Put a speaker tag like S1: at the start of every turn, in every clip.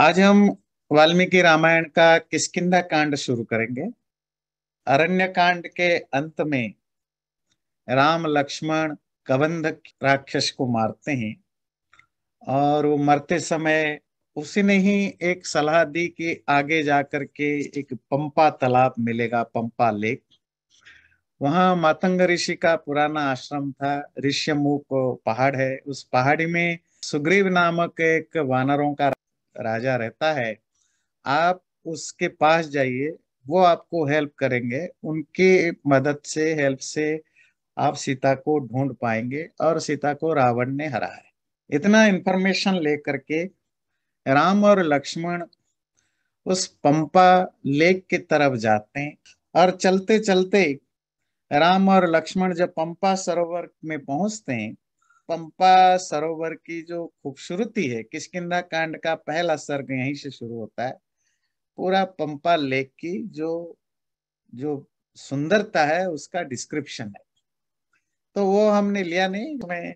S1: आज हम वाल्मीकि रामायण का किसकिदा कांड शुरू करेंगे अरण्य कांड के अंत में राम लक्ष्मण कबंध राक्षस को मारते हैं और वो मरते समय उसी ने ही एक सलाह दी कि आगे जाकर के एक पंपा तालाब मिलेगा पंपा लेक वहां मातंग ऋषि का पुराना आश्रम था ऋष्यमुख पहाड़ है उस पहाड़ी में सुग्रीव नामक एक वानरों का राजा रहता है आप उसके पास जाइए वो आपको हेल्प करेंगे उनके मदद से हेल्प से आप सीता को ढूंढ पाएंगे और सीता को रावण ने हरा है इतना इंफॉर्मेशन लेकर के राम और लक्ष्मण उस पंपा लेक की तरफ जाते हैं और चलते चलते राम और लक्ष्मण जब पंपा सरोवर में पहुंचते हैं पंपा सरोवर की जो खूबसूरती है किसकिदा कांड का पहला सर्ग यहीं से शुरू होता है पूरा पंपा लेक की जो जो सुंदरता है उसका डिस्क्रिप्शन है तो वो हमने लिया नहीं हमें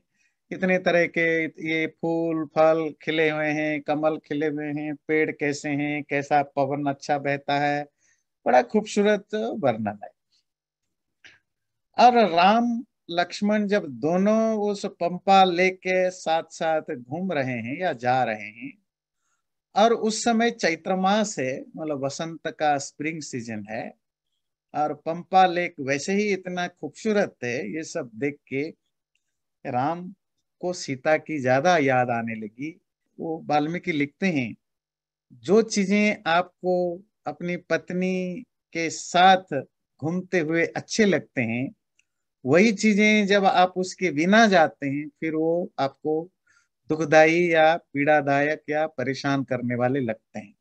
S1: इतने तरह के ये फूल फल खिले हुए हैं कमल खिले हुए हैं पेड़ कैसे हैं कैसा पवन अच्छा बहता है बड़ा खूबसूरत वर्णन है और राम लक्ष्मण जब दोनों उस पंपा लेके साथ साथ घूम रहे हैं या जा रहे हैं और उस समय चैत्र मास है मतलब वसंत का स्प्रिंग सीजन है और पंपा लेक वैसे ही इतना खूबसूरत है ये सब देख के राम को सीता की ज्यादा याद आने लगी वो वाल्मीकि लिखते हैं जो चीजें आपको अपनी पत्नी के साथ घूमते हुए अच्छे लगते हैं वही चीजें जब आप उसके बिना जाते हैं फिर वो आपको दुखदायी या पीड़ादायक या परेशान करने वाले लगते हैं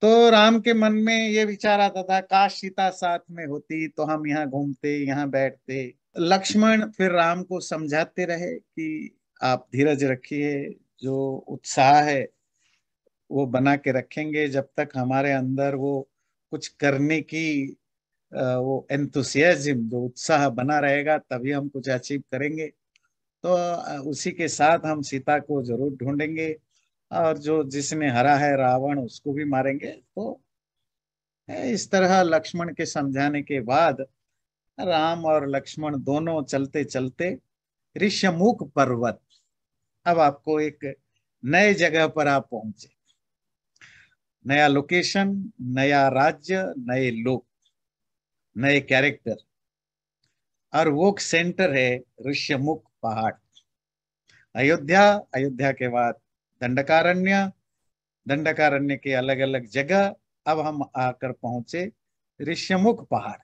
S1: तो राम के मन में ये विचार आता था काश सीता साथ में होती तो हम यहाँ घूमते यहाँ बैठते लक्ष्मण फिर राम को समझाते रहे कि आप धीरज रखिए जो उत्साह है वो बना के रखेंगे जब तक हमारे अंदर वो कुछ करने की वो एंथुसियाजम जो उत्साह बना रहेगा तभी हम कुछ अचीव करेंगे तो उसी के साथ हम सीता को जरूर ढूंढेंगे और जो जिसने हरा है रावण उसको भी मारेंगे तो इस तरह लक्ष्मण के समझाने के बाद राम और लक्ष्मण दोनों चलते चलते ऋषमुख पर्वत अब आपको एक नए जगह पर आप पहुंचे नया लोकेशन नया राज्य नए लोग नए कैरेक्टर और वो सेंटर है ऋष्यमुख पहाड़ अयोध्या अयोध्या के बाद दंडकारण्य दंडकारण्य के अलग अलग जगह अब हम आकर पहुंचे ऋष्यमुख पहाड़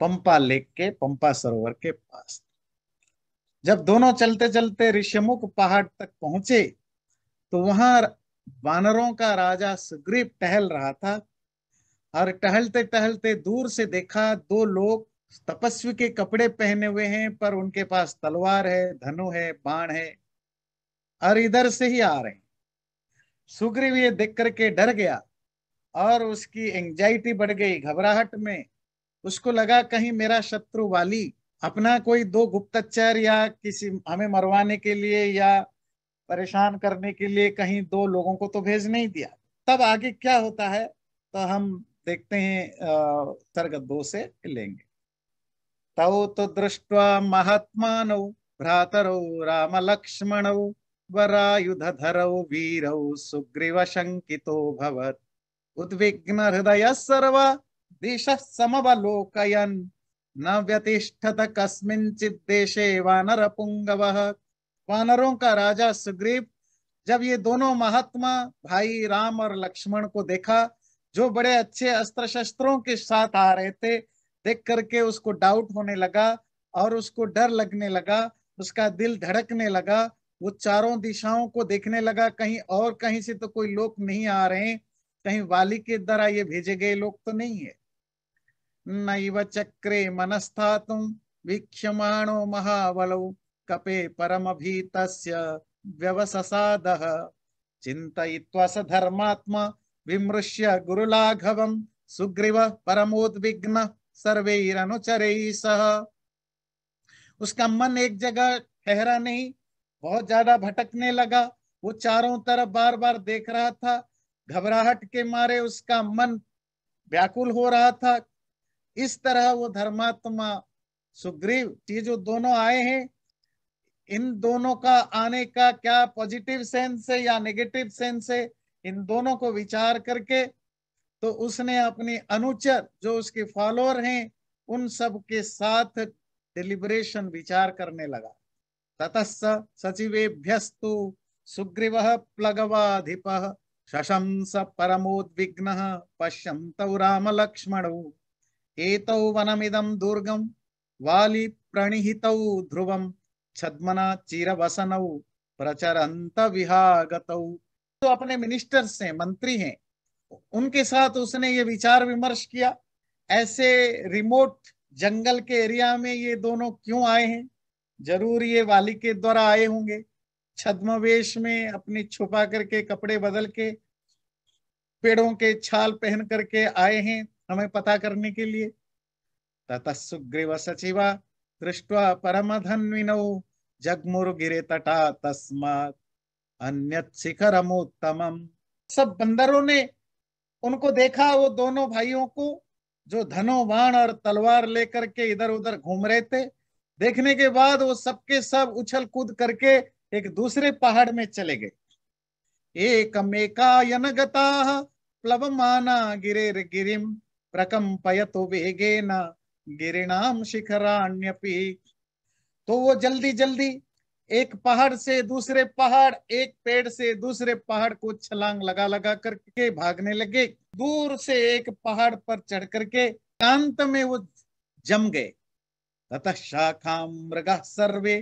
S1: पंपा लेक के पंपा सरोवर के पास जब दोनों चलते चलते ऋष्यमुख पहाड़ तक पहुंचे तो वहां वानरों का राजा सुग्रीव टहल रहा था और टहलते टहलते दूर से देखा दो लोग तपस्वी के कपड़े पहने हुए हैं पर उनके पास तलवार है धनु है बाण है और इधर से ही आ रहे हैं सुग्रीव ये देख करके डर गया और उसकी एंजाइटी बढ़ गई घबराहट में उसको लगा कहीं मेरा शत्रु वाली अपना कोई दो गुप्तचर या किसी हमें मरवाने के लिए या परेशान करने के लिए कहीं दो लोगों को तो भेज नहीं दिया तब आगे क्या होता है तो हम देखते हैं सर्ग दो से लेंगे तौ तो दृष्ट महात्मा भ्रातरौ रामलक्ष्मणौ वरायुधरौ वीरौ भवत भवत् हृदय सर्व दिश समवलोकयन् न व्यतिष्ठत कस्मिंचित देशे वानर पुंगव वानरों का राजा सुग्रीव जब ये दोनों महात्मा भाई राम और लक्ष्मण को देखा जो बड़े अच्छे अस्त्र शस्त्रों के साथ आ रहे थे देख करके उसको डाउट होने लगा और उसको डर लगने लगा उसका दिल धड़कने लगा वो चारों दिशाओं को देखने लगा कहीं और कहीं से तो कोई लोग नहीं आ रहे कहीं वाली के द्वारा ये भेजे गए लोग तो नहीं है नई चक्रे मनस्था तुम विक्षमाणो महाबलो कपे परम भी तस्वसाद चिंतित्वा स धर्मात्मा विमृश्य गुरुलाघव सुग्रीव परमोद्विग्न सर्वे सह उसका मन एक जगह ठहरा नहीं बहुत ज्यादा भटकने लगा वो चारों तरफ बार बार देख रहा था घबराहट के मारे उसका मन व्याकुल हो रहा था इस तरह वो धर्मात्मा सुग्रीव ये जो दोनों आए हैं इन दोनों का आने का क्या पॉजिटिव सेंस है या नेगेटिव सेंस है इन दोनों को विचार करके तो उसने अपने अनुचर जो उसके फॉलोअर हैं उन सब के साथ डिलिबरेशन विचार करने लगा ततस् सचिवेभ्यस्तु सुग्रीव प्लगवाधिप शशंस परमोद्विघ्न पश्यंत राम लक्ष्मण एतौ वनमिदं दुर्गम वाली प्रणिहित ध्रुवम छद्मना चीरवसनौ प्रचरंत विहागतौ जो तो अपने मिनिस्टर्स हैं मंत्री हैं उनके साथ उसने ये विचार विमर्श किया ऐसे रिमोट जंगल के एरिया में ये दोनों क्यों आए हैं जरूर ये वाली के द्वारा आए होंगे छद्मवेश में अपनी छुपा करके कपड़े बदल के पेड़ों के छाल पहन करके आए हैं हमें पता करने के लिए तत सुग्रीव सचिवा दृष्टवा परम धन्विनो जगमुर गिरे तटा तस्मात अन्य शिखरमोत्तमम सब बंदरों ने उनको देखा वो दोनों भाइयों को जो धनोबाण और तलवार लेकर के इधर उधर घूम रहे थे देखने के बाद वो सबके सब उछल कूद करके एक दूसरे पहाड़ में चले गए एकमेकायन माना गिरेर गिरिम प्रकम्पयतो वेगेना गिरिणाम शिखराण्यपि तो वो जल्दी जल्दी एक पहाड़ से दूसरे पहाड़ एक पेड़ से दूसरे पहाड़ को छलांग लगा लगा करके भागने लगे दूर से एक पहाड़ पर चढ़ करके कांत में वो जम गए शाखा मृग सर्वे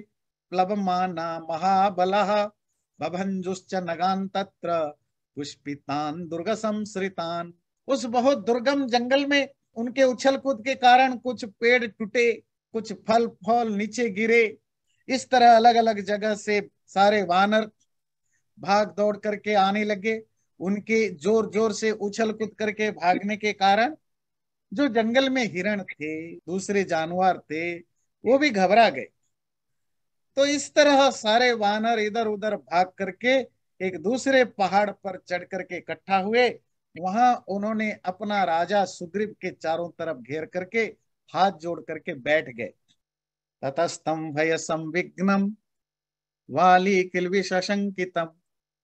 S1: माना महाबला बभंजुश्च नगान तत्र पुष्पितान दुर्ग संसृतान उस बहुत दुर्गम जंगल में उनके उछल कूद के कारण कुछ पेड़ टूटे कुछ फल फल नीचे गिरे इस तरह अलग अलग जगह से सारे वानर भाग दौड़ करके आने लगे उनके जोर जोर से उछल कूद करके भागने के कारण जो जंगल में हिरण थे दूसरे जानवर थे वो भी घबरा गए तो इस तरह सारे वानर इधर उधर भाग करके एक दूसरे पहाड़ पर चढ़ करके इकट्ठा हुए वहां उन्होंने अपना राजा सुग्रीव के चारों तरफ घेर करके हाथ जोड़ करके बैठ गए वाली किल विशंकित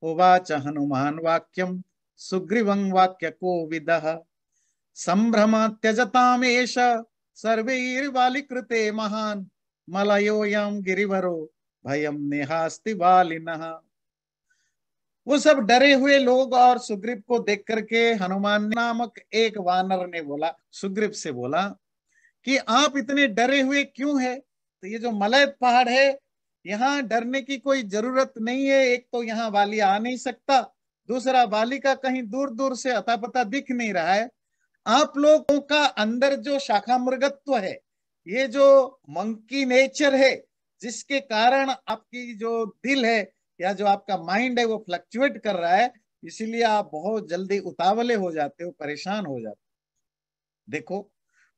S1: उवाच हनुमान् वाक्यं सुग्रीवं वाक्यकोविदः सम्भ्रमात् त्यजतामेष सर्वैर्वालिकृते महान् मलयोऽयं गिरिवरो भयम नेहास्ति वालिनः वो सब डरे हुए लोग और सुग्रीव को देख करके हनुमान नामक एक वानर ने बोला सुग्रीव से बोला कि आप इतने डरे हुए क्यों है तो ये जो मलय पहाड़ है यहाँ डरने की कोई जरूरत नहीं है एक तो यहाँ वाली आ नहीं सकता दूसरा वाली का कहीं दूर दूर से अता पता दिख नहीं रहा है आप लोगों का अंदर जो शाखा मृगत्व है ये जो मंकी नेचर है जिसके कारण आपकी जो दिल है या जो आपका माइंड है वो फ्लक्चुएट कर रहा है इसीलिए आप बहुत जल्दी उतावले हो जाते हो परेशान हो जाते हो देखो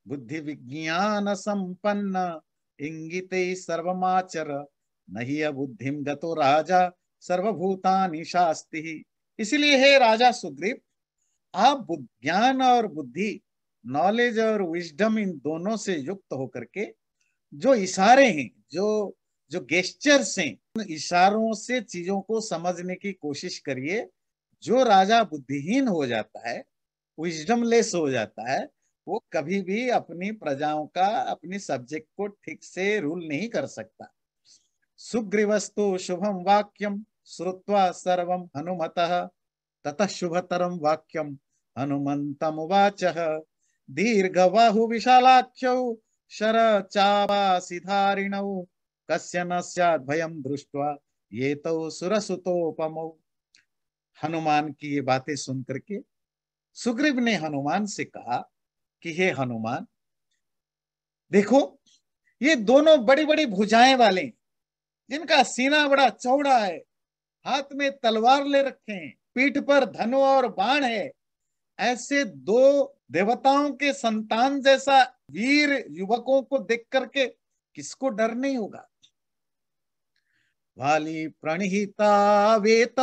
S1: बुद्धि विज्ञान संपन्न इंगित सर्वमाचर नहीं बुद्धि गतो राजा सर्वभूतानि शास्ति इसलिए हे राजा सुग्रीव आप ज्ञान और बुद्धि नॉलेज और विजडम इन दोनों से युक्त होकर के जो इशारे हैं जो जो गेस्टर्स हैं इशारों से चीजों को समझने की कोशिश करिए जो राजा बुद्धिहीन हो जाता है विजडम लेस हो जाता है वो कभी भी अपनी प्रजाओं का अपनी सब्जेक्ट को ठीक से रूल नहीं कर सकता सुग्रीवस्तु शुभम वाक्यम श्रुत्वा सर्व हनुमत तत शुभतरम वाक्यम हनुमत दीर्घ बाहु विशालाख्य शर चावासिधारिण कस्य न सैद भयम दृष्टवा ये तो सुरसुतोपम हनुमान की ये बातें सुन करके सुग्रीव ने हनुमान से कहा कि हे हनुमान देखो ये दोनों बड़ी बड़ी भुजाएं वाले जिनका सीना बड़ा चौड़ा है हाथ में तलवार ले रखे हैं पीठ पर धनु और बाण है ऐसे दो देवताओं के संतान जैसा वीर युवकों को देख करके किसको डर नहीं होगा वाली प्रणिता वेत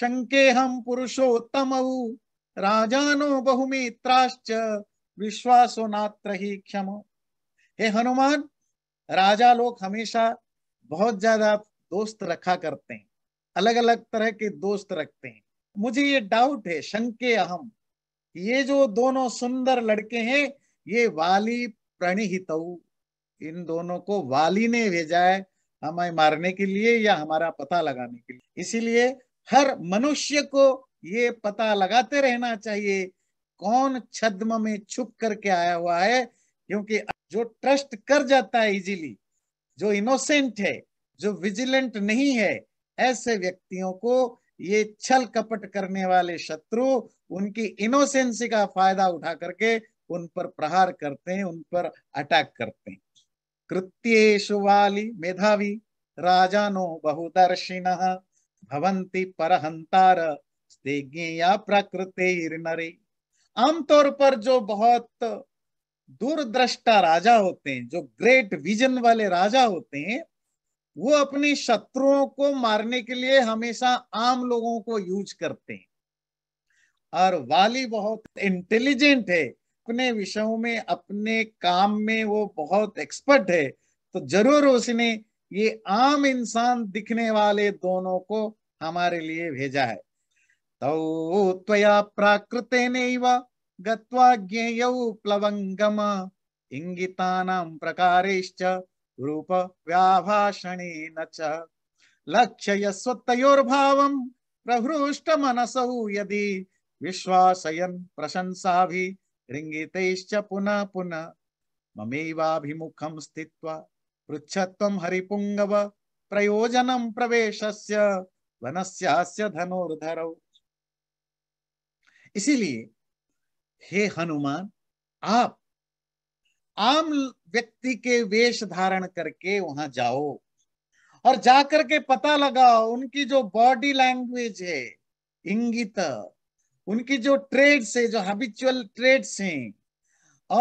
S1: शंके हम पुरुषोत्तम राजानो बहुमित्राश्च विश्वासो नात्र ही क्षम हे हनुमान राजा लोग हमेशा बहुत ज्यादा दोस्त रखा करते हैं अलग अलग तरह के दोस्त रखते हैं मुझे ये डाउट है शंके अहम ये जो दोनों सुंदर लड़के हैं ये वाली प्रणिहित इन दोनों को वाली ने भेजा है हमें मारने के लिए या हमारा पता लगाने के लिए इसीलिए हर मनुष्य को ये पता लगाते रहना चाहिए कौन छद्म में छुप करके आया हुआ है क्योंकि जो ट्रस्ट कर जाता है इजीली जो इनोसेंट है जो विजिलेंट नहीं है ऐसे व्यक्तियों को ये छल कपट करने वाले शत्रु उनकी इनोसेंसी का फायदा उठा करके उन पर प्रहार करते हैं उन पर अटैक करते हैं कृत्येशु वाली मेधावी राजानो बहुदर्शिन भवंती परहंतार प्रकृति प्रकृतिर्नरे आमतौर पर जो बहुत दूरद्रष्टा राजा होते हैं जो ग्रेट विजन वाले राजा होते हैं वो अपने शत्रुओं को मारने के लिए हमेशा आम लोगों को यूज करते हैं और वाली बहुत इंटेलिजेंट है अपने विषयों में अपने काम में वो बहुत एक्सपर्ट है तो जरूर उसने ये आम इंसान दिखने वाले दोनों को हमारे लिए भेजा है तौ त्वया प्राकृतेनैव गत्वा ज्ञेयौ प्लवङ्गम इङ्गितानां प्रकारैश्च रूपव्याभाषणेन च प्रहृष्ट मनसौ यदि विश्वासयन् प्रशंसाभिरिङ्गितैश्च पुनः पुनः ममेवाभिमुखं स्थित्वा पृच्छत्वं हरिपुङ्गव प्रयोजनं प्रवेशस्य वनस्यास्य धनुर्धरौ इसीलिए हे हनुमान आप आम व्यक्ति के वेश धारण करके वहां जाओ और जाकर के पता लगाओ उनकी जो बॉडी लैंग्वेज है इंगित उनकी जो ट्रेड्स है जो हैबिचुअल ट्रेड्स हैं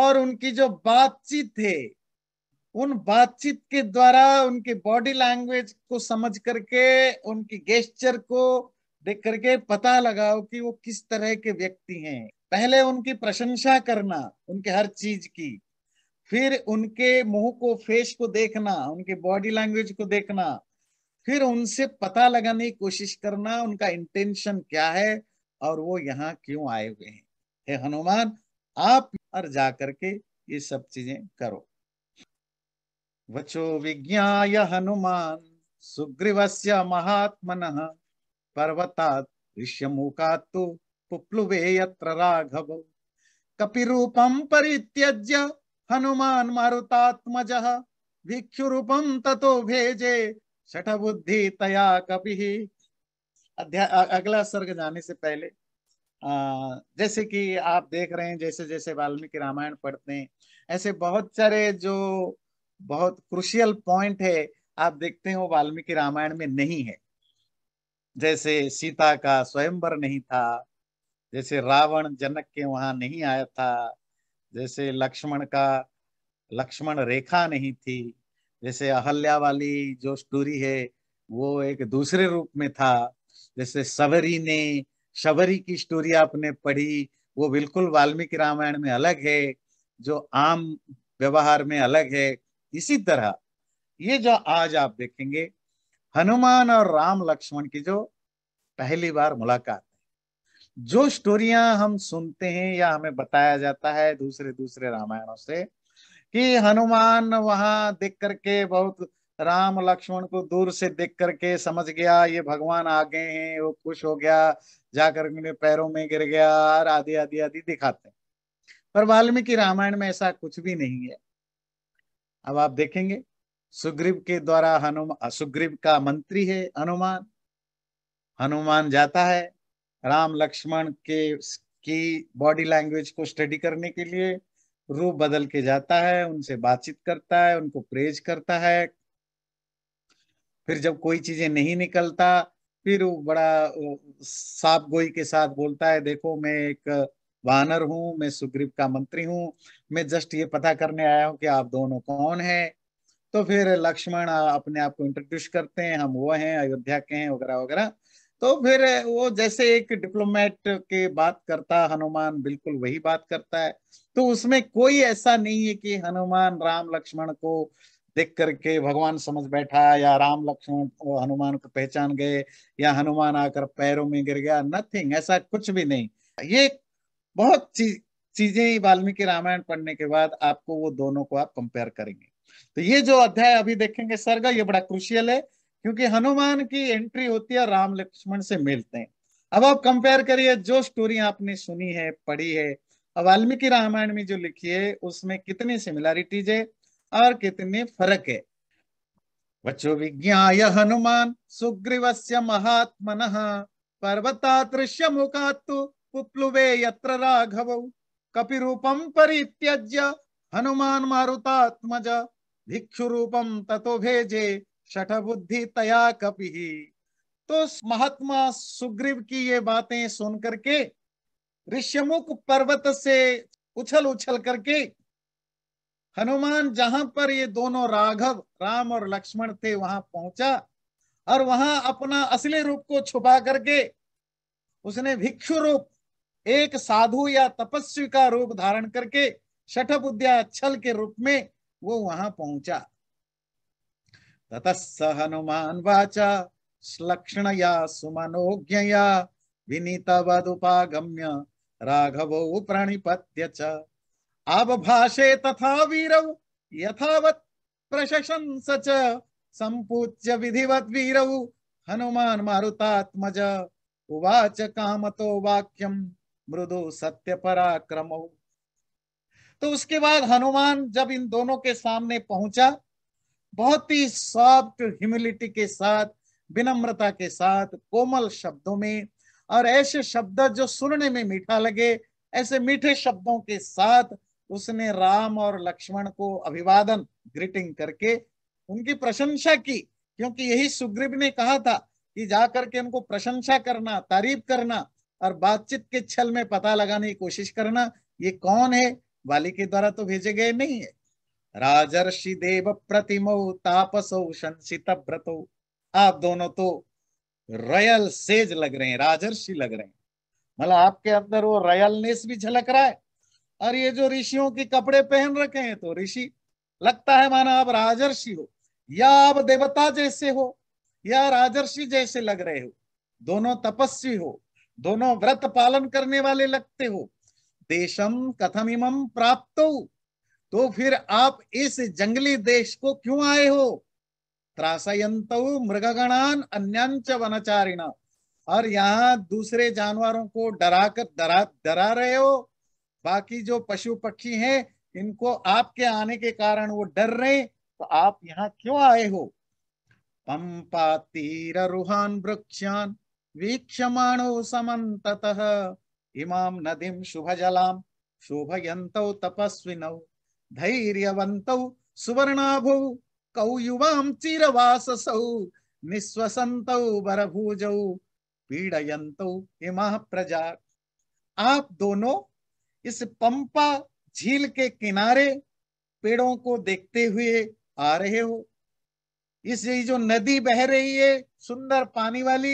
S1: और उनकी जो बातचीत है उन बातचीत के द्वारा उनके बॉडी लैंग्वेज को समझ करके उनकी गेस्चर को देख करके पता लगाओ कि वो किस तरह के व्यक्ति हैं पहले उनकी प्रशंसा करना उनके हर चीज की फिर उनके मुंह को फेस को देखना उनके बॉडी लैंग्वेज को देखना फिर उनसे पता लगाने की कोशिश करना उनका इंटेंशन क्या है और वो यहाँ क्यों आए हुए हैं हे हनुमान आप और जा करके ये सब चीजें करो वचो विज्ञा हनुमान सुग्रीवस्य महात्मन पर्वतात् ऋष्यमुखात्तु पुप्लुवे यत्र राघव कपिरूपं परित्यज्य हनुमान् मारुतात्मजः ततो भेजे बुद्धि तया कपिः अगला सर्ग जाने से पहले आ, जैसे कि आप देख रहे हैं जैसे जैसे वाल्मीकि रामायण पढ़ते हैं ऐसे बहुत सारे जो बहुत क्रुशियल पॉइंट है आप देखते हो वाल्मीकि रामायण में नहीं है जैसे सीता का स्वयंवर नहीं था जैसे रावण जनक के वहां नहीं आया था जैसे लक्ष्मण का लक्ष्मण रेखा नहीं थी जैसे अहल्या वाली जो स्टोरी है वो एक दूसरे रूप में था जैसे सबरी ने शबरी की स्टोरी आपने पढ़ी वो बिल्कुल वाल्मीकि रामायण में अलग है जो आम व्यवहार में अलग है इसी तरह ये जो आज आप देखेंगे हनुमान और राम लक्ष्मण की जो पहली बार मुलाकात है जो स्टोरियां हम सुनते हैं या हमें बताया जाता है दूसरे दूसरे रामायणों से कि हनुमान वहां देख करके बहुत राम लक्ष्मण को दूर से देख करके समझ गया ये भगवान आ गए हैं वो खुश हो गया जाकर उन्हें पैरों में गिर गया और आदि आदि आदि दिखाते हैं पर वाल्मीकि रामायण में ऐसा कुछ भी नहीं है अब आप देखेंगे सुग्रीव के द्वारा हनुमान सुग्रीव का मंत्री है हनुमान हनुमान जाता है राम लक्ष्मण के की बॉडी लैंग्वेज को स्टडी करने के लिए रूप बदल के जाता है उनसे बातचीत करता है उनको प्रेज करता है फिर जब कोई चीजें नहीं निकलता फिर वो बड़ा साफ गोई के साथ बोलता है देखो मैं एक वानर हूँ मैं सुग्रीव का मंत्री हूँ मैं जस्ट ये पता करने आया हूँ कि आप दोनों कौन है तो फिर लक्ष्मण अपने आप को इंट्रोड्यूस करते हैं हम वो हैं अयोध्या के हैं वगैरह वगैरह तो फिर वो जैसे एक डिप्लोमेट के बात करता हनुमान बिल्कुल वही बात करता है तो उसमें कोई ऐसा नहीं है कि हनुमान राम लक्ष्मण को देख करके भगवान समझ बैठा या राम लक्ष्मण हनुमान को पहचान गए या हनुमान आकर पैरों में गिर गया नथिंग ऐसा कुछ भी नहीं ये बहुत चीज चीजें वाल्मीकि रामायण पढ़ने के बाद आपको वो दोनों को आप कंपेयर करेंगे तो ये जो अध्याय अभी देखेंगे सर का ये बड़ा क्रुशियल है क्योंकि हनुमान की एंट्री होती है राम लक्ष्मण से मिलते हैं अब आप कंपेयर करिए जो स्टोरी आपने सुनी है पढ़ी है अब वाल्मीकि रामायण में जो लिखी है उसमें कितनी सिमिलैरिटीज है और कितने फर्क है बच्चो विज्ञाय हनुमान सुग्रीवस्य महात्मन पर्वता मुखात्तु पुप्लुवे यत्र राघव कपिरूपम परित्यज्य हनुमान मारुतात्मज भिक्षु रूपम ततो भेजे शठ बुद्धि तया कपि तो महात्मा सुग्रीव की ये बातें सुन करके ऋष्यमुख पर्वत से उछल उछल करके हनुमान जहां पर ये दोनों राघव राम और लक्ष्मण थे वहां पहुंचा और वहां अपना असली रूप को छुपा करके उसने भिक्षु रूप एक साधु या तपस्वी का रूप धारण करके बुद्धिया छल के रूप में वो वहां पहुंचा स हनुमान वाचा सुमनोज्ञा सुमनोज्ञया वुपागम्य राघव प्रणिपत्य चाषे तथा वीरौ यथावत प्रशंस च सम्पूज्य विधिवत् हनुमान मारुतात्मज उवाच काम तो वाक्यम मृदु सत्यपराक्रमौ तो उसके बाद हनुमान जब इन दोनों के सामने पहुंचा बहुत ही सॉफ्ट ह्यूमिलिटी के साथ विनम्रता के साथ कोमल शब्दों में और ऐसे शब्द जो सुनने में मीठा लगे ऐसे मीठे शब्दों के साथ उसने राम और लक्ष्मण को अभिवादन ग्रीटिंग करके उनकी प्रशंसा की क्योंकि यही सुग्रीव ने कहा था कि जा करके उनको प्रशंसा करना तारीफ करना और बातचीत के छल में पता लगाने की कोशिश करना ये कौन है वाली के द्वारा तो भेजे गए नहीं है राजर्षि देव प्रतिमो तापसो संसित व्रतो आप दोनों तो रॉयल सेज लग रहे हैं राजर्षि लग रहे हैं मतलब आपके अंदर वो रॉयलनेस भी झलक रहा है और ये जो ऋषियों के कपड़े पहन रखे हैं तो ऋषि लगता है माना आप राजर्षि हो या आप देवता जैसे हो या राजर्षि जैसे लग रहे हो दोनों तपस्वी हो दोनों व्रत पालन करने वाले लगते हो देशम कथम इम प्राप्त तो फिर आप इस जंगली देश को क्यों आए हो त्रासयंत मृगगणान अन्यांच वनचारिणा और यहाँ दूसरे जानवरों को डरा कर डरा डरा रहे हो बाकी जो पशु पक्षी हैं इनको आपके आने के कारण वो डर रहे तो आप यहाँ क्यों आए हो पंपा तीर रुहान वृक्षान वीक्षमाणो समन्ततः इमां नदीं शुभजलां शोभयन्तौ तपस्विनौ धैर्यवन्तौ सुवर्णाभौ कौयुवां चिरवाससौ निःश्वसन्तौ बरभूजौ पीड़यंतो इमा प्रजा आप दोनों इस पंपा झील के किनारे पेड़ों को देखते हुए आ रहे हो इस जो नदी बह रही है सुंदर पानी वाली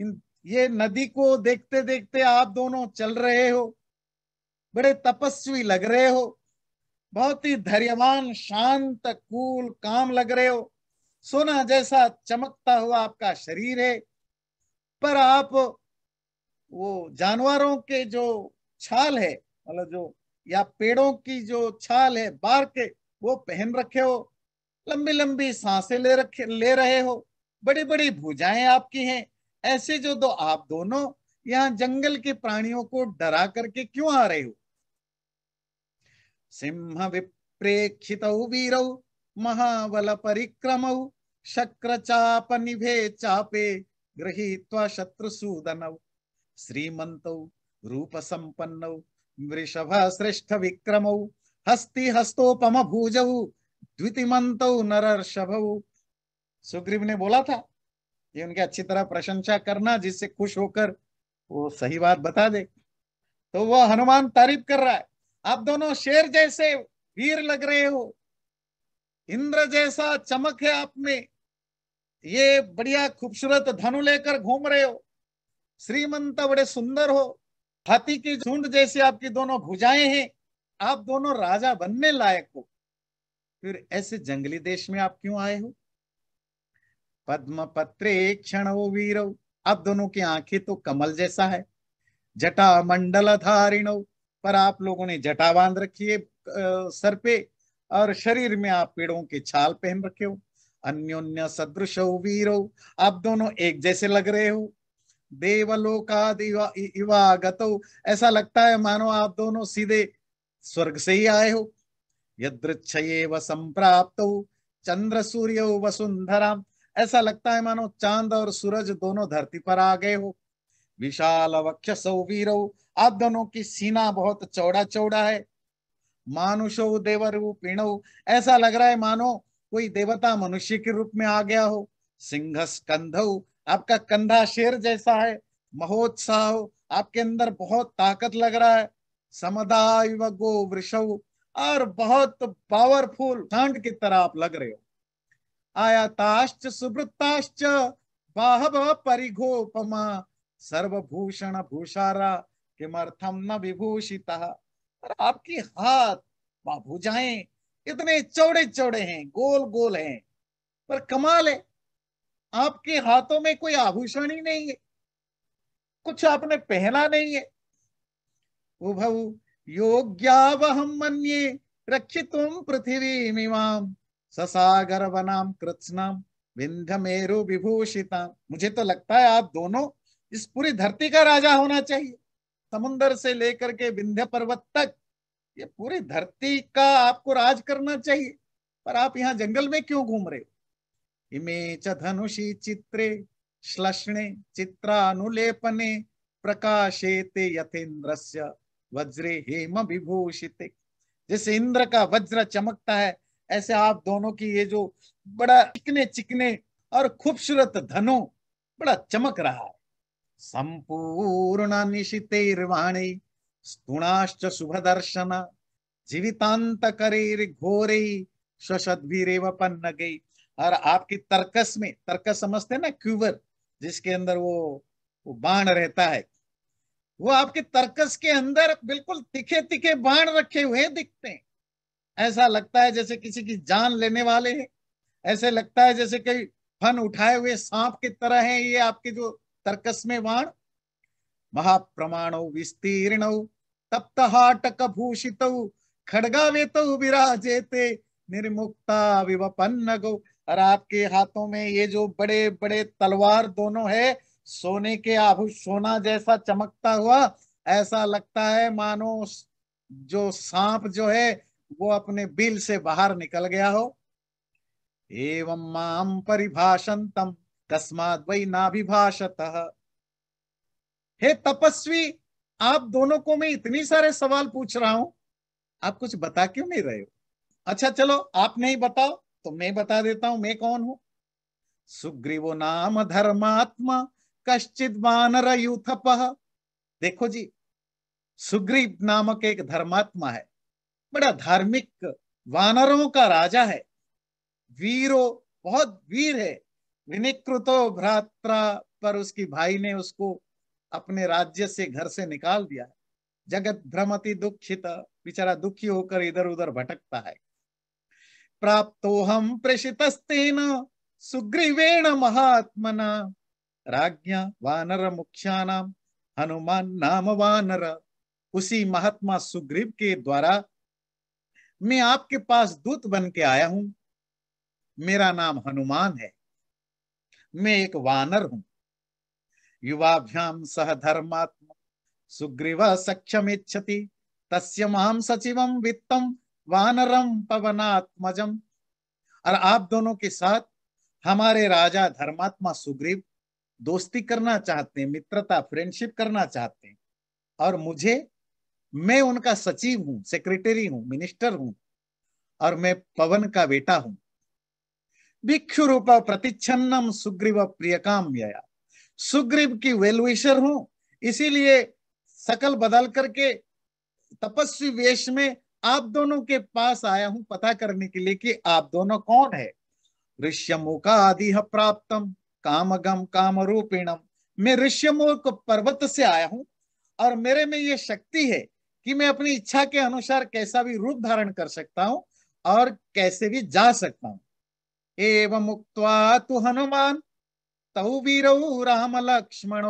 S1: इन ये नदी को देखते देखते आप दोनों चल रहे हो बड़े तपस्वी लग रहे हो बहुत ही धैर्यवान शांत कूल काम लग रहे हो सोना जैसा चमकता हुआ आपका शरीर है पर आप वो जानवरों के जो छाल है मतलब जो या पेड़ों की जो छाल है बार के वो पहन रखे हो लंबी लंबी सांसें ले रखे ले रहे हो बड़ी बड़ी भुजाएं आपकी हैं ऐसे जो दो आप दोनों यहां जंगल के प्राणियों को डरा करके क्यों आ रहे हो सिंह विप्रेक्षित वीरौ महाबल परिक्रम शक्र चाप निभे चापे गृहीत्वा शत्रुसूदन श्रीमंत रूप संपन्न वृषभ श्रेष्ठ विक्रम हस्ति हस्तोपम भूजऊ द्वितिमंत नरर्षभ सुग्रीव ने बोला था ये उनके अच्छी तरह प्रशंसा करना जिससे खुश होकर वो सही बात बता दे तो वो हनुमान तारीफ कर रहा है आप दोनों शेर जैसे वीर लग रहे हो इंद्र जैसा चमक है आप में ये बढ़िया खूबसूरत धनु लेकर घूम रहे हो श्रीमंत बड़े सुंदर हो हाथी की झुंड जैसे आपकी दोनों भुजाएं हैं आप दोनों राजा बनने लायक हो फिर ऐसे जंगली देश में आप क्यों आए हो पद्म क्षण क्षणो वीर आप दोनों की आंखें तो कमल जैसा है जटा मंडल धारिण पर आप लोगों ने जटा बांध रखी है सर पे और शरीर में आप पेड़ों के छाल पहन रखे हो अन्योन्य सदृश हो वीर हो आप दोनों एक जैसे लग रहे हो देवलोकाद इवागत ऐसा लगता है मानो आप दोनों सीधे स्वर्ग से ही आए हो व संप्राप्त हो चंद्र सूर्य वसुंधरा ऐसा लगता है मानो चांद और सूरज दोनों धरती पर आ गए हो विशाल अवक्ष सौवीर आप दोनों की सीना बहुत चौड़ा चौड़ा है मानुषो देवरू पीण ऐसा लग रहा है मानो कोई देवता मनुष्य के रूप में आ गया हो सिंह स्कंध आपका कंधा शेर जैसा है महोत्साह आपके अंदर बहुत ताकत लग रहा है समदाय गो वृषव और बहुत पावरफुल सांड की तरह आप लग रहे हो आयाताश्च सुवृत्ताश्च बाहव परिघोपमा सर्वभूषण भूषारा किमर्थम न विभूषिता और आपकी हाथ बाभुजाएं इतने चौड़े चौड़े हैं गोल गोल हैं पर कमाल है आपके हाथों में कोई आभूषण ही नहीं है कुछ आपने पहना नहीं है उभव योग्या वह मन रक्षितुम पृथ्वी मिमाम ससागर वनाम कृत्सनाम विंध्य मेरु विभूषिता मुझे तो लगता है आप दोनों इस पूरी धरती का राजा होना चाहिए समुन्दर से लेकर के विंध्य पर्वत तक ये पूरी धरती का आपको राज करना चाहिए पर आप यहाँ जंगल में क्यों घूम रहे इमे च धनुषी चित्रे श्लष्णे चित्रानुलेपने प्रकाशेते यथेन्द्रस्य वज्रे हेम विभूषित जैसे इंद्र का वज्र चमकता है ऐसे आप दोनों की ये जो बड़ा चिकने चिकने और खूबसूरत धनु बड़ा चमक रहा है संपूर्ण वाणी स्तुणाश्च शुभ दर्शन जीवितांत करेर घोरे स्वसदीरेव पन्न गई और आपकी तर्कस में तर्कस समझते ना क्यूबर जिसके अंदर वो वो बाण रहता है वो आपके तर्कस के अंदर बिल्कुल तिखे तिखे बाण रखे हुए दिखते हैं ऐसा लगता है जैसे किसी की जान लेने वाले हैं ऐसे लगता है जैसे कई फन उठाए हुए सांप की तरह है ये आपके जो तर्कस में वाण महाप्रमाण विस्तीर्ण हाटक भूषित खड़गावेत विराजेते निर्मुक्ता विवपन्न गौ और आपके हाथों में ये जो बड़े बड़े तलवार दोनों है सोने के आभूष सोना जैसा चमकता हुआ ऐसा लगता है मानो जो सांप जो है वो अपने बिल से बाहर निकल गया हो एवं माम परिभाषंतम तस्माद वही नाभिभाषत हे तपस्वी आप दोनों को मैं इतनी सारे सवाल पूछ रहा हूं आप कुछ बता क्यों नहीं रहे हो अच्छा चलो आप नहीं बताओ तो मैं बता देता हूं मैं कौन हूं सुग्रीवो नाम धर्मात्मा कश्चित वानर यूथप देखो जी सुग्रीव नामक एक धर्मात्मा है बड़ा धार्मिक वानरों का राजा है वीरो बहुत वीर है विनिकृतो भ्रात्रा पर उसकी भाई ने उसको अपने राज्य से घर से निकाल दिया है जगत भ्रमति दुखित बेचारा दुखी होकर इधर उधर भटकता है प्राप्तो हम प्रेषित सुग्रीवेण महात्मना राज्ञा वानर मुख्यानाम हनुमान नाम वानर उसी महात्मा सुग्रीव के द्वारा मैं आपके पास दूत बन के आया हूं मेरा नाम हनुमान है मैं एक वानर हूं युवाभ्याम सह धर्मात्म सुग्रीव सक्षम इच्छति तस्य माम सचिव वित्तम वानरम पवनात्मजम और आप दोनों के साथ हमारे राजा धर्मात्मा सुग्रीव दोस्ती करना चाहते हैं मित्रता फ्रेंडशिप करना चाहते हैं और मुझे मैं उनका सचिव हूं सेक्रेटरी हूं मिनिस्टर हूं और मैं पवन का बेटा हूं भिक्षु रूप प्रतिच्छन्नम सुग्रीव प्रिय सुग्रीव की वेलविशर हूं इसीलिए सकल बदल करके तपस्वी वेश में आप दोनों के पास आया हूं पता करने के लिए कि आप दोनों कौन है का आदि प्राप्तम कामगम काम रूपिणम मैं ऋष्यमोक पर्वत से आया हूं और मेरे में ये शक्ति है कि मैं अपनी इच्छा के अनुसार कैसा भी रूप धारण कर सकता हूं और कैसे भी जा सकता हूं एवं मुक्तवा तु हनुमान तहु वीर राम लक्ष्मण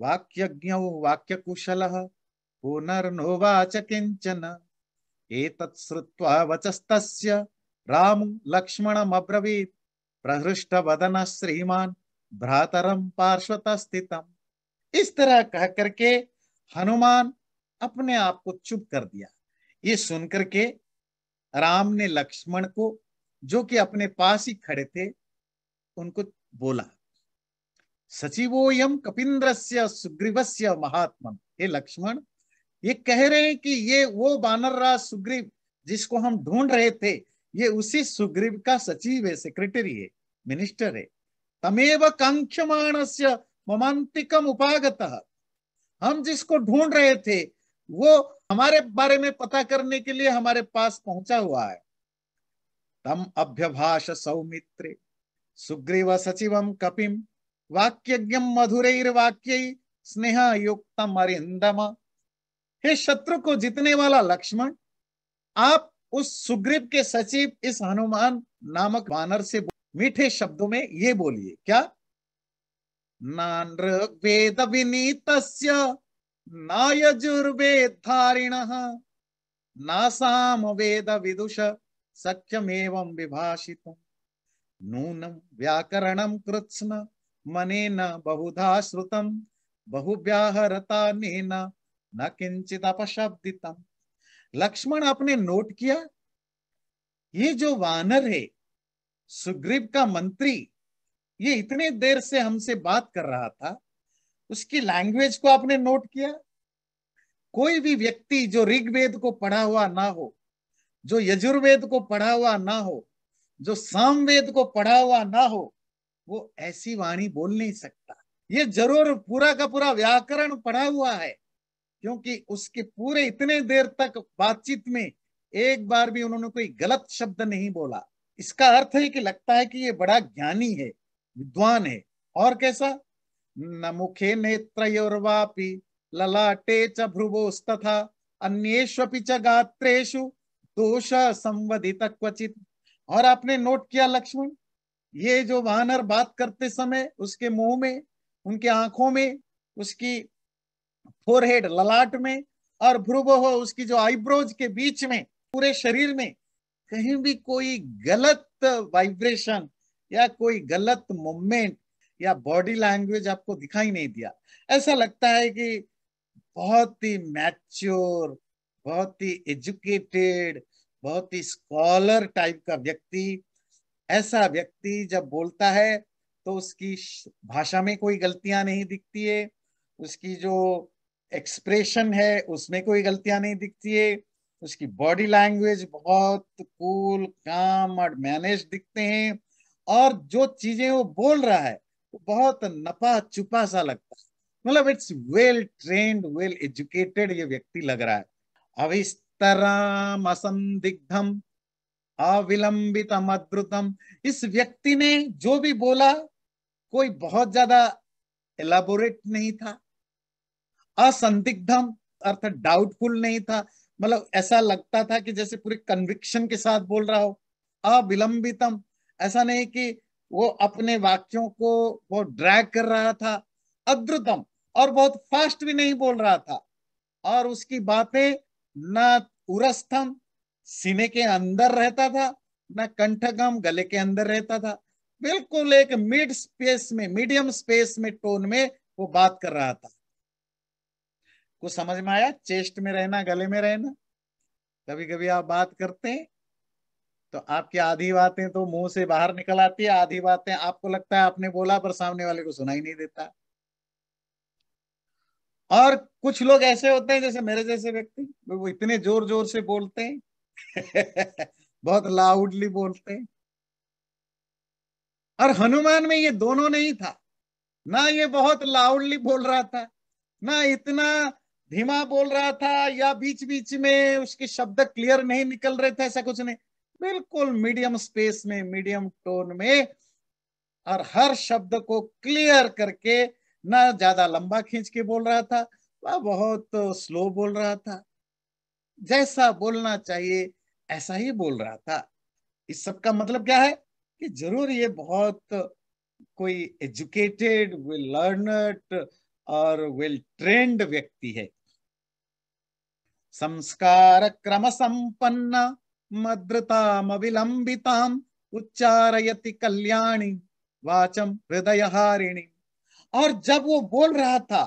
S1: वाक्यज्ञ वाक्य कुशल पुनर्नोवाच किंचन वचस्त राम लक्ष्मण अब्रवीत प्रहृष्ट वदन श्रीमान भ्रातरम पार्श्वत स्थितम इस तरह कह करके हनुमान अपने आप को चुप कर दिया ये सुनकर के राम ने लक्ष्मण को जो कि अपने पास ही खड़े थे उनको बोला सचिवो यम कपिंद्र से सुग्रीव से महात्मन हे लक्ष्मण ये कह रहे हैं कि ये वो बानर राज सुग्रीव जिसको हम ढूंढ रहे थे ये उसी सुग्रीव का सचिव है सेक्रेटरी है मिनिस्टर है तमेव कांक्षमाण से ममांतिकम उपागत हम जिसको ढूंढ रहे थे वो हमारे बारे में पता करने के लिए हमारे पास पहुंचा हुआ है तम अभ्यभाष सौमित्र सुग्रीव सचिव कपिम वाक्य मधुरैर वाक्य स्नेह युक्त अरिंदम हे शत्रु को जीतने वाला लक्ष्मण आप उस सुग्रीव के सचिव इस हनुमान नामक वानर से मीठे शब्दों में ये बोलिए क्या नान ऋग्वेद विनीत नायजुर्वेद्धारिणः नासाम वेद विदुष विभाषित नून व्याकरण कृत्न मन न बहुधा श्रुत बहुव्याहरता न किंचित अपशब्दित लक्ष्मण आपने नोट किया ये जो वानर है सुग्रीव का मंत्री ये इतने देर से हमसे बात कर रहा था उसकी लैंग्वेज को आपने नोट किया कोई भी व्यक्ति जो ऋग्वेद को पढ़ा हुआ ना हो जो यजुर्वेद को पढ़ा हुआ ना हो जो सामवेद को पढ़ा हुआ ना हो वो ऐसी वाणी बोल नहीं सकता ये जरूर पूरा का पूरा व्याकरण पढ़ा हुआ है क्योंकि उसके पूरे इतने देर तक बातचीत में एक बार भी उन्होंने कोई गलत शब्द नहीं बोला इसका अर्थ है कि लगता है कि ये बड़ा ज्ञानी है विद्वान है और कैसा न मुखे नेत्रयोर्वापि ललाटे च भ्रुवोस्तथा अन्येष्वपि च गात्रेषु दोष संवदित क्वचित और आपने नोट किया लक्ष्मण ये जो वानर बात करते समय उसके मुंह में उनके आंखों में उसकी फोरहेड ललाट में और भ्रुव हो उसकी जो आईब्रोज के बीच में पूरे शरीर में कहीं भी कोई गलत वाइब्रेशन या कोई गलत मूवमेंट या बॉडी लैंग्वेज आपको दिखाई नहीं दिया ऐसा लगता है कि बहुत ही मैच्योर बहुत ही एजुकेटेड बहुत ही स्कॉलर टाइप का व्यक्ति ऐसा व्यक्ति जब बोलता है तो उसकी भाषा में कोई गलतियां नहीं दिखती है उसकी जो एक्सप्रेशन है उसमें कोई गलतियां नहीं दिखती है उसकी बॉडी लैंग्वेज बहुत कूल काम और मैनेज दिखते हैं और जो चीजें वो बोल रहा है बहुत नपा चुपा सा लगता है मतलब it's well trained well educated ये व्यक्ति लग रहा है अविस्तराम असंदिग्धम अविलंबितम अद्भुतम इस व्यक्ति ने जो भी बोला कोई बहुत ज्यादा एलाबोरेट नहीं था असंदिग्धम अर्थात डाउटफुल नहीं था मतलब ऐसा लगता था कि जैसे पूरे कन्विक्शन के साथ बोल रहा हो अविलंबितम ऐसा नहीं कि वो अपने वाक्यों को बहुत ड्रैग कर रहा था अद्रुतम और बहुत फास्ट भी नहीं बोल रहा था और उसकी बातें न उरस्थम सीने के अंदर रहता था न कंठगम गले के अंदर रहता था बिल्कुल एक मिड स्पेस में मीडियम स्पेस में टोन में वो बात कर रहा था कुछ समझ में आया चेस्ट में रहना गले में रहना कभी कभी आप बात करते हैं तो आपकी आधी बातें तो मुंह से बाहर निकल आती है आधी बातें आपको लगता है आपने बोला पर सामने वाले को सुनाई नहीं देता और कुछ लोग ऐसे होते हैं जैसे मेरे जैसे व्यक्ति वो इतने जोर जोर से बोलते हैं बहुत लाउडली बोलते हैं और हनुमान में ये दोनों नहीं था ना ये बहुत लाउडली बोल रहा था ना इतना धीमा बोल रहा था या बीच बीच में उसके शब्द क्लियर नहीं निकल रहे थे ऐसा कुछ नहीं बिल्कुल मीडियम स्पेस में मीडियम टोन में और हर शब्द को क्लियर करके ना ज्यादा लंबा खींच के बोल रहा था वह बहुत स्लो बोल रहा था जैसा बोलना चाहिए ऐसा ही बोल रहा था इस सब का मतलब क्या है कि जरूर ये बहुत कोई एजुकेटेड वेल लर्नड और वेल ट्रेंड व्यक्ति है संस्कार क्रम संपन्न मद्रतामविलम्बिताम् उच्चारयति कल्याणी वाचम हृदय हारिणी और जब वो बोल रहा था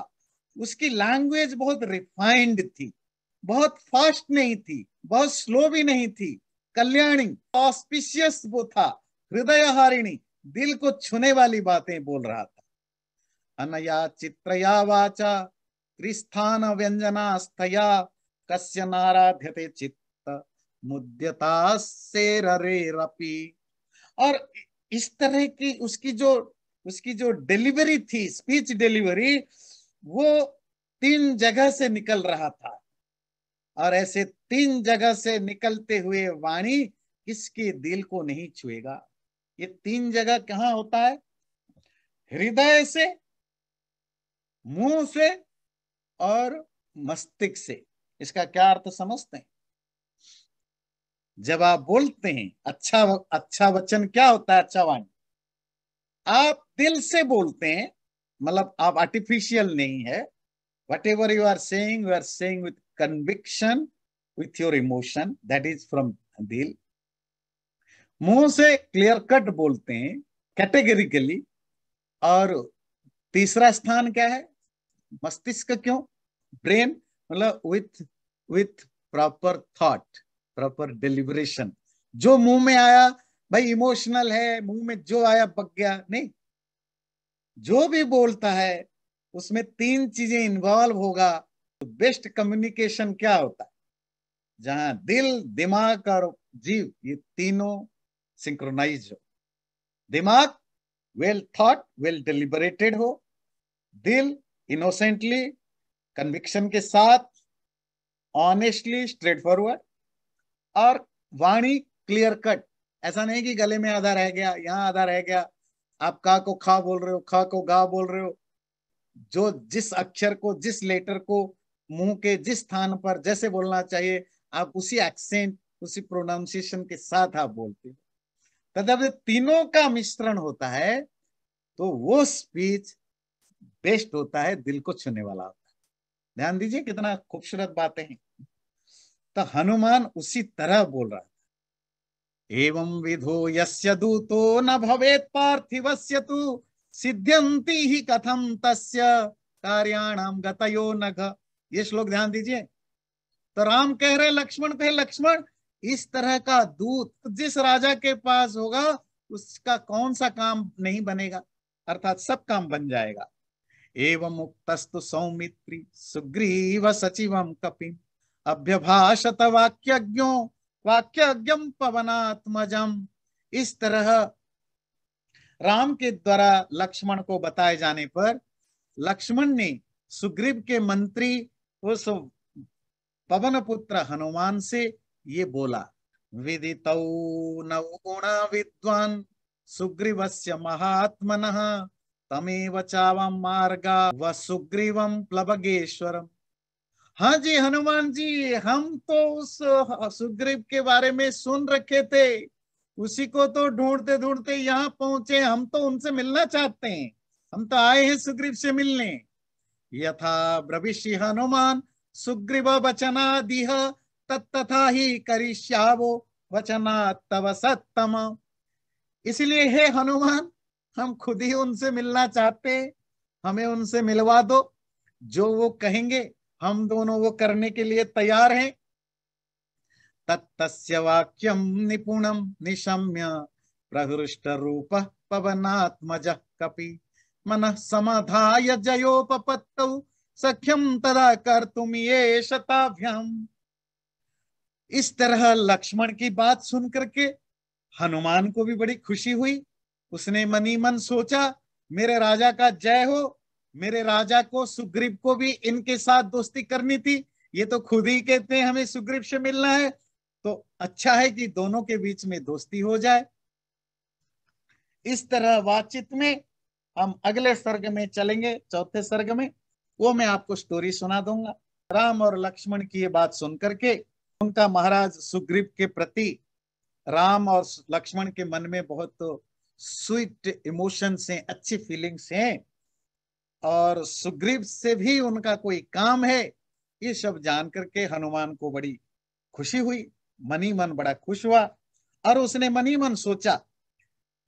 S1: उसकी लैंग्वेज बहुत रिफाइंड थी बहुत फास्ट नहीं थी बहुत स्लो भी नहीं थी कल्याणी ऑस्पिशियस वो था हृदय हारिणी दिल को छूने वाली बातें बोल रहा था अनया चित्रया वाचा त्रिस्थान व्यंजना स्थया कस्य नाराध्यते चित्त रपी और इस तरह की उसकी जो उसकी जो डिलीवरी थी स्पीच डिलीवरी वो तीन जगह से निकल रहा था और ऐसे तीन जगह से निकलते हुए वाणी किसके दिल को नहीं छुएगा ये तीन जगह कहाँ होता है हृदय से मुंह से और मस्तिष्क से इसका क्या अर्थ समझते हैं जब आप बोलते हैं अच्छा अच्छा वचन क्या होता है अच्छा वाणी आप दिल से बोलते हैं मतलब आप आर्टिफिशियल नहीं है whatever you are saying you are saying with conviction with your emotion that is from दिल मुंह से क्लियर कट बोलते हैं कैटेगरिकली और तीसरा स्थान क्या है मस्तिष्क क्यों ब्रेन मतलब with with proper thought proper deliberation जो मुंह में आया भाई इमोशनल है मुंह में जो आया पक गया नहीं जो भी बोलता है उसमें तीन चीजें इन्वॉल्व होगा तो बेस्ट कम्युनिकेशन क्या होता है जहां दिल दिमाग और जीव ये तीनों सिंक्रोनाइज हो दिमाग वेल थॉट वेल डिलिबरेटेड हो दिल इनोसेंटली कन्विक्शन के साथ ऑनेस्टली स्ट्रेट फॉरवर्ड और वाणी क्लियर कट ऐसा नहीं कि गले में आधा रह गया यहाँ आधा रह गया आप का को खा बोल रहे हो खा को गा बोल रहे हो जो जिस अक्षर को जिस लेटर को मुंह के जिस स्थान पर जैसे बोलना चाहिए आप उसी एक्सेंट उसी प्रोनाउंसिएशन के साथ आप बोलते हो तथा तो तीनों का मिश्रण होता है तो वो स्पीच बेस्ट होता है दिल को छूने वाला होता है ध्यान दीजिए कितना खूबसूरत बातें हैं तो हनुमान उसी तरह बोल रहा था एवं विधो यस्य दूतो न भवेत पार्थिवस्य तु सिद्ध्यंति ही कथम तस्य कार्याणाम गतयो नघ ये श्लोक ध्यान दीजिए तो राम कह रहे लक्ष्मण कहे लक्ष्मण इस तरह का दूत जिस राजा के पास होगा उसका कौन सा काम नहीं बनेगा अर्थात सब काम बन जाएगा एवं उक्तस्तु सौमित्री सुग्रीव सचिवम कपिम अभ्यभाषत वाक्यज्ञो वाक्यज्ञम पवनात्मजम इस तरह राम के द्वारा लक्ष्मण को बताए जाने पर लक्ष्मण ने सुग्रीव के मंत्री उस पवन पुत्र हनुमान से ये बोला विदित नवगुणा विद्वान सुग्रीव से महात्मन तमेव चाव मार्ग व सुग्रीव प्लबगेश्वरम हाँ जी हनुमान जी हम तो उस सुग्रीव के बारे में सुन रखे थे उसी को तो ढूंढते ढूंढते यहाँ पहुंचे हम तो उनसे मिलना चाहते हैं हम तो आए हैं सुग्रीव से मिलने यथा ब्रविषि हनुमान सुग्रीव वचना दिह तथा ही करिष्यावो वचना तव सत्तम इसलिए हे हनुमान हम खुद ही उनसे मिलना चाहते हमें उनसे मिलवा दो जो वो कहेंगे हम दोनों वो करने के लिए तैयार हैं तत्स्य वाक्यम निपुणम निशम्य प्रहृष्ट रूप पवनात्मज कपि मन समाधाय जयोपत्त सख्यम तदा कर तुम ये शताभ्यम इस तरह लक्ष्मण की बात सुन करके हनुमान को भी बड़ी खुशी हुई उसने मनी मन सोचा मेरे राजा का जय हो मेरे राजा को सुग्रीव को भी इनके साथ दोस्ती करनी थी ये तो खुद ही कहते हैं हमें सुग्रीव से मिलना है तो अच्छा है कि दोनों के बीच में दोस्ती हो जाए इस तरह बातचीत में हम अगले स्वर्ग में चलेंगे चौथे स्वर्ग में वो मैं आपको स्टोरी सुना दूंगा राम और लक्ष्मण की ये बात सुन करके उनका महाराज सुग्रीव के प्रति राम और लक्ष्मण के मन में बहुत स्वीट इमोशंस हैं अच्छी फीलिंग्स हैं और सुग्रीव से भी उनका कोई काम है ये सब जान करके हनुमान को बड़ी खुशी हुई मनी मन बड़ा खुश हुआ और उसने मनी मन सोचा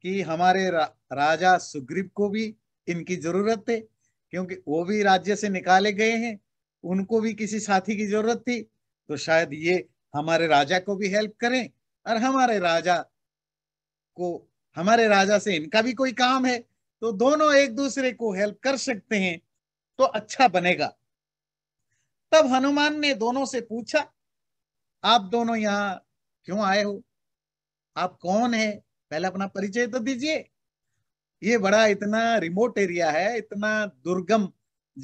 S1: कि हमारे रा, राजा सुग्रीव को भी इनकी जरूरत है क्योंकि वो भी राज्य से निकाले गए हैं उनको भी किसी साथी की जरूरत थी तो शायद ये हमारे राजा को भी हेल्प करें और हमारे राजा को हमारे राजा से इनका भी कोई काम है तो दोनों एक दूसरे को हेल्प कर सकते हैं तो अच्छा बनेगा तब हनुमान ने दोनों से पूछा आप दोनों यहाँ क्यों आए हो आप कौन है पहले अपना परिचय तो दीजिए ये बड़ा इतना रिमोट एरिया है इतना दुर्गम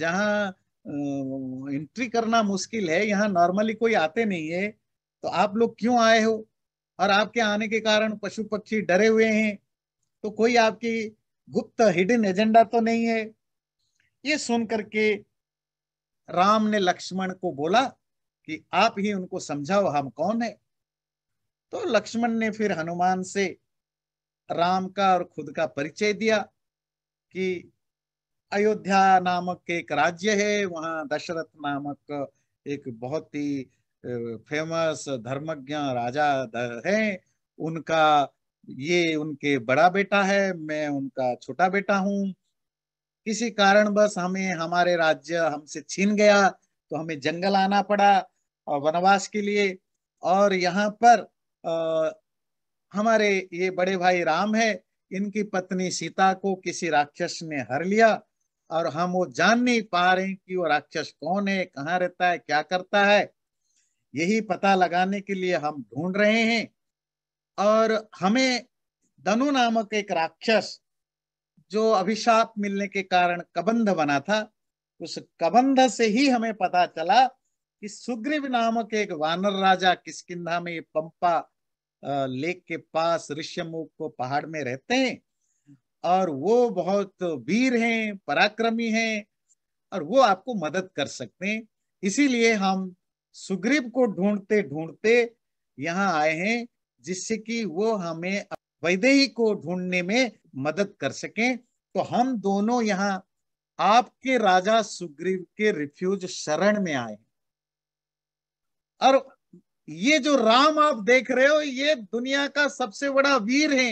S1: जहां एंट्री करना मुश्किल है यहाँ नॉर्मली कोई आते नहीं है तो आप लोग क्यों आए हो और आपके आने के कारण पशु पक्षी डरे हुए हैं तो कोई आपकी गुप्त हिडन एजेंडा तो नहीं है ये सुन करके राम ने लक्ष्मण को बोला कि आप ही उनको समझाओ हम कौन है तो लक्ष्मण ने फिर हनुमान से राम का और खुद का परिचय दिया कि अयोध्या नामक एक राज्य है वहां दशरथ नामक एक बहुत ही फेमस धर्मज्ञ राजा है उनका ये उनके बड़ा बेटा है मैं उनका छोटा बेटा हूँ किसी कारण बस हमें हमारे राज्य हमसे छीन गया तो हमें जंगल आना पड़ा वनवास के लिए और यहाँ पर आ, हमारे ये बड़े भाई राम है इनकी पत्नी सीता को किसी राक्षस ने हर लिया और हम वो जान नहीं पा रहे कि वो राक्षस कौन है कहाँ रहता है क्या करता है यही पता लगाने के लिए हम ढूंढ रहे हैं और हमें धनु नामक एक राक्षस जो अभिशाप मिलने के कारण कबंध बना था उस कबंध से ही हमें पता चला कि सुग्रीव नामक एक वानर राजा किसकिधा में पंपा लेक के पास ऋष्यमुख को पहाड़ में रहते हैं और वो बहुत वीर हैं पराक्रमी हैं और वो आपको मदद कर सकते हैं इसीलिए हम सुग्रीव को ढूंढते ढूंढते यहाँ आए हैं जिससे कि वो हमें वैदेही को ढूंढने में मदद कर सके तो हम दोनों यहाँ आपके राजा सुग्रीव के रिफ्यूज शरण में आए और ये जो राम आप देख रहे हो ये दुनिया का सबसे बड़ा वीर है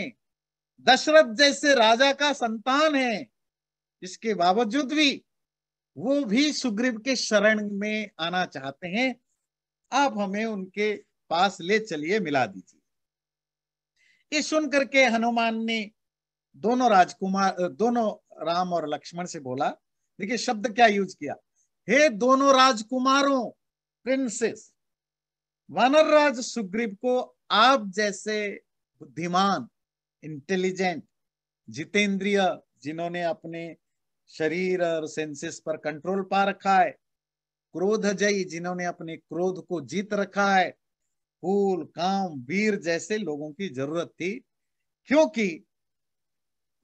S1: दशरथ जैसे राजा का संतान है इसके बावजूद भी वो भी सुग्रीव के शरण में आना चाहते हैं आप हमें उनके पास ले चलिए मिला दीजिए ये सुन करके हनुमान ने दोनों राजकुमार दोनों राम और लक्ष्मण से बोला देखिए शब्द क्या यूज किया हे दोनों राजकुमारों प्रिंसेस वानर राज सुग्रीव को आप जैसे बुद्धिमान इंटेलिजेंट जितेंद्रिय जिन्होंने अपने शरीर और सेंसेस पर कंट्रोल पा रखा है क्रोध जयी जिन्होंने अपने क्रोध को जीत रखा है फूल काम वीर जैसे लोगों की जरूरत थी क्योंकि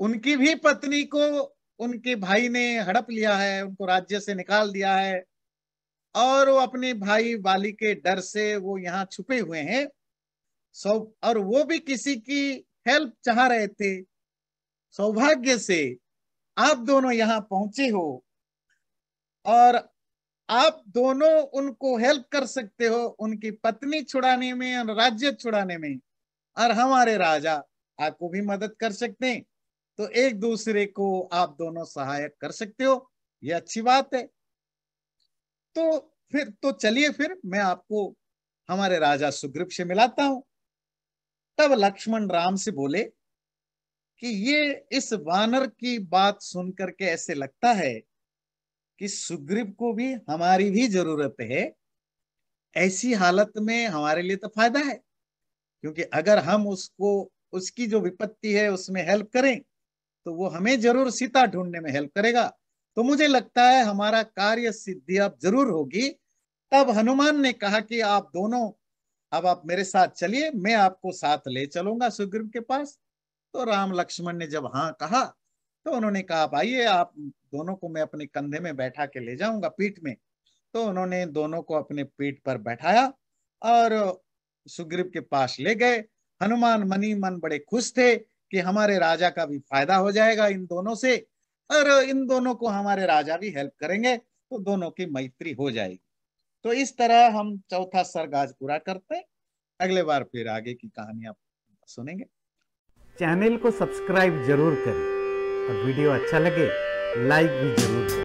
S1: उनकी भी पत्नी को उनके भाई ने हड़प लिया है उनको राज्य से निकाल दिया है और वो अपने भाई वाली के डर से वो यहाँ छुपे हुए हैं सौ और वो भी किसी की हेल्प चाह रहे थे सौभाग्य से आप दोनों यहाँ पहुंचे हो और आप दोनों उनको हेल्प कर सकते हो उनकी पत्नी छुड़ाने में और राज्य छुड़ाने में और हमारे राजा आपको भी मदद कर सकते हैं तो एक दूसरे को आप दोनों सहायक कर सकते हो यह अच्छी बात है तो फिर तो चलिए फिर मैं आपको हमारे राजा सुग्रीव से मिलाता हूं तब लक्ष्मण राम से बोले कि ये इस वानर की बात सुनकर के ऐसे लगता है कि सुग्रीव को भी हमारी भी जरूरत है ऐसी हालत में हमारे लिए तो फायदा है क्योंकि अगर हम उसको उसकी जो विपत्ति है उसमें हेल्प करें तो वो हमें जरूर सीता ढूंढने में हेल्प करेगा तो मुझे लगता है हमारा कार्य सिद्धि अब जरूर होगी तब हनुमान ने कहा कि आप दोनों अब आप मेरे साथ चलिए मैं आपको साथ ले चलूंगा सुग्रीव के पास तो राम लक्ष्मण ने जब हाँ कहा तो उन्होंने कहा आइए आप दोनों को मैं अपने कंधे में बैठा के ले जाऊंगा पीठ में तो उन्होंने दोनों को अपने पीठ पर बैठाया और सुग्रीव के पास ले गए हनुमान मनी मन बड़े खुश थे कि हमारे राजा का भी फायदा हो जाएगा इन दोनों से और इन दोनों को हमारे राजा भी हेल्प करेंगे तो दोनों की मैत्री हो जाएगी तो इस तरह हम चौथा सर्ग आज पूरा करते हैं अगले बार फिर आगे की कहानी आप सुनेंगे चैनल को सब्सक्राइब जरूर करें और वीडियो अच्छा लगे लाइक भी जरूर